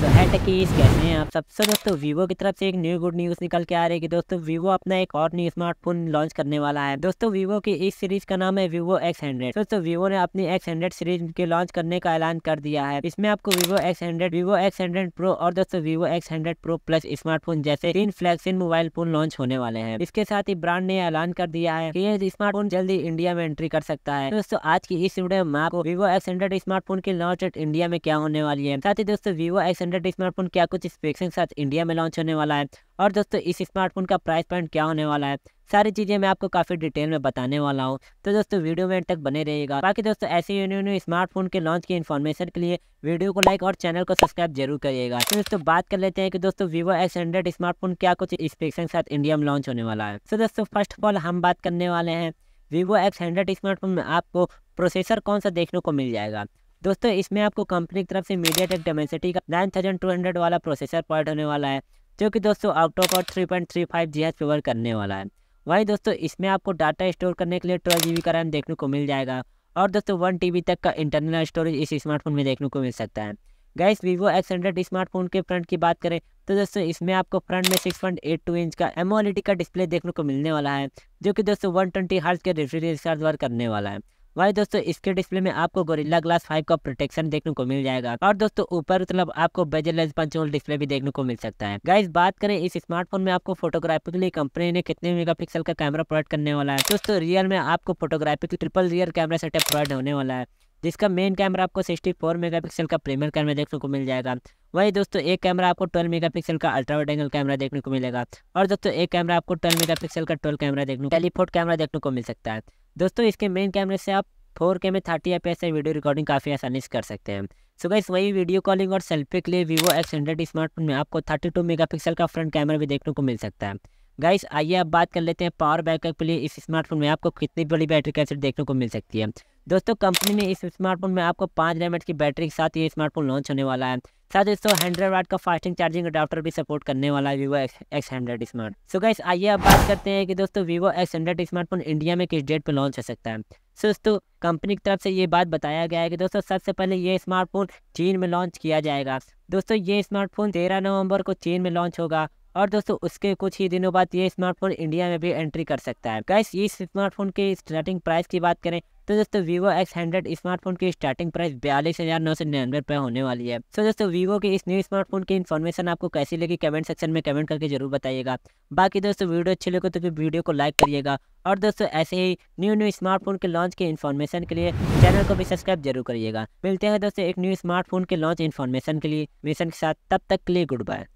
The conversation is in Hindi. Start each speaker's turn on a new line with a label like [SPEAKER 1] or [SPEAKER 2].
[SPEAKER 1] कैसे हैं आप सब सो दोस्तों वीवो की तरफ से एक न्यू गुड न्यूज़ निकल के आ रही है कि दोस्तों वीवो अपना एक और न्यू स्मार्टफोन लॉन्च करने वाला है दोस्तों वीवो की इस सीरीज का नाम है वीवो एक्स हंड्रेड दोस्तों वीवो ने अपनी एक्स हंड्रेड सीरीज के लॉन्च करने का ऐलान कर दिया है इसमें आपको Vivo X hundred Vivo X hundred pro और दोस्तों Vivo X hundred pro plus smartphone जैसे तीन फ्लैक्सिन मोबाइल फोन लॉन्च होने वाले हैं इसके साथ ही ब्रांड ने ऐलान कर दिया है की ये स्मार्टफोन जल्दी इंडिया में एंट्री कर सकता है दोस्तों आज की इस वीडियो में आपको वीवो एक्स हंड्रेड स्मार्टफोन की लॉन्च इंडिया में क्या होने वाली है साथ ही दोस्तों वीवो एक्स हंड्रेड स्मार्टफोन क्या कुछ स्पेक्स साथ इंडिया में लॉन्च होने वाला है और दोस्तों इस स्मार्टफोन का प्राइस पॉइंट क्या होने वाला है सारी चीज़ें मैं आपको काफ़ी डिटेल में बताने वाला हूँ तो दोस्तों वीडियो में तक बने रहेगा बाकी दोस्तों ऐसे ही न्यू स्मार्टफोन के लॉन्च की इन्फॉर्मेशन के लिए वीडियो को लाइक और चैनल को सब्सक्राइब जरूर करिएगा तो दोस्तों बात कर लेते हैं कि दोस्तों वीवो एक्स हंड्रेड स्मार्टफोन क्या कुछ स्पेक्स के साथ इंडिया में लॉन्च होने वाला है तो दोस्तों फर्स्ट ऑफ ऑल हम बात करने वाले हैं वीवो एक्स स्मार्टफोन में आपको प्रोसेसर कौन सा देखने को मिल जाएगा दोस्तों इसमें आपको कंपनी की तरफ से मीडिया टेक डेमेंसिटी का नाइन थाउजेंड टू हंड्रेड वाला प्रोसेसर पॉइंट होने वाला है जो कि दोस्तों और three point three five G H power करने वाला है वहीं दोस्तों इसमें आपको डाटा स्टोर करने के लिए ट्वेल्व जी बी का रैम देखने को मिल जाएगा और दोस्तों वन टी बी तक का इंटरनल स्टोरेज इस स्मार्टफोन में देखने को मिल सकता है guys Vivo X hundred smartphone के फ्रंट की बात करें तो दोस्तों इसमें आपको फ्रंट में six point eight two inch का एमओलिटी e का डिस्प्ले देखने को मिलने वाला है जो कि दोस्तों वन ट्वेंटी हार्ट के रिफ्रिजरेशन वर्क करने वाला है वही दोस्तों इसके डिस्प्ले में आपको गोरिल्ला ग्लास फाइव का प्रोटेक्शन देखने को मिल जाएगा और दोस्तों ऊपर मतलब आपको बेजरलेस पंचोल डिस्प्ले भी देखने को मिल सकता है गाइस बात करें इस स्मार्टफोन में आपको फोटोग्राफी के लिए कंपनी ने कितने मेगापिक्सल का कैमरा प्रोवाइड करने वाला है दोस्तों रियल में आपको photography triple rear camera setup provide होने वाला है जिसका मेन कैमरा आपको 64 मेगापिक्सल का प्रीमियर कैमरा देखने को मिल जाएगा वही दोस्तों एक कैमरा आपको 12 मेगापिक्सल का अल्ट्रा वाइड एंगल कैमरा देखने को मिलेगा और दोस्तों एक कैमरा आपको 12 मेगापिक्सल का 12 कैमरा देखने को टेलीफोट कैमरा देखने को मिल सकता है दोस्तों इसके मेन कैमरे से आप फोर के में थर्टी एफ से वीडियो रिकॉर्डिंग काफ़ी आसानी से कर सकते हैं सो गाइस वही वीडियो कॉलिंग और सेल्फी के लिए वीवो एक्स हंड्रेड स्मार्टफोन में आपको थर्टी टू मेगापिक्सल का फ्रंट कैमरा भी देखने को मिल सकता है गाइस आइए अब बात कर लेते हैं पावर बैकअप के लिए इस स्मार्टफोन में आपको कितनी बड़ी बैटरी कैसे देखने को मिल सकती है दोस्तों कंपनी ने इस स्मार्टफोन में आपको पाँच रैम की बैटरी के साथ ये स्मार्टफोन लॉन्च होने वाला है साथ ही दोस्तों हंड्रेड वाट का फास्टिंग चार्जिंग अडाप्टर भी सपोर्ट करने वाला है Vivo X hundred smart so guys आइए अब बात करते हैं कि दोस्तों Vivo X hundred smartphone India में किस डेट पर लॉन्च हो सकता है सो दोस्तों कंपनी की तरफ से ये बात बताया गया है कि दोस्तों सबसे पहले ये स्मार्टफोन चीन में लॉन्च किया जाएगा दोस्तों ये स्मार्टफोन तेरह नवंबर को चीन में लॉन्च होगा और दोस्तों उसके कुछ ही दिनों बाद ये स्मार्टफोन इंडिया में भी एंट्री कर सकता है गैस इस स्मार्टफोन के स्टार्टिंग प्राइस की बात करें तो दोस्तों वीवो एक्स हंड्रेड स्मार्टफोन की स्टार्टिंग प्राइस बयालीस हज़ार नौ सौ निन्यानवे रुपए होने वाली है सो दोस्तों वीवो के इस न्यू स्मार्टफोन की इन्फॉर्मेशन आपको कैसी लगी कमेंट सेक्शन में कमेंट करके जरूर बताइएगा बाकी दोस्तों वीडियो अच्छी लगे तो फिर वीडियो को लाइक करिएगा और दोस्तों ऐसे ही न्यू न्यू स्मार्टफोन के लॉन्च की इन्फॉर्मेशन के लिए चैनल को भी सब्सक्राइब जरूर करिएगा मिलते हैं दोस्तों एक न्यू स्मार्टफोन के लॉन्च इन्फॉर्मेशन के लिए मिशन के साथ तब तक के लिए गुड बाय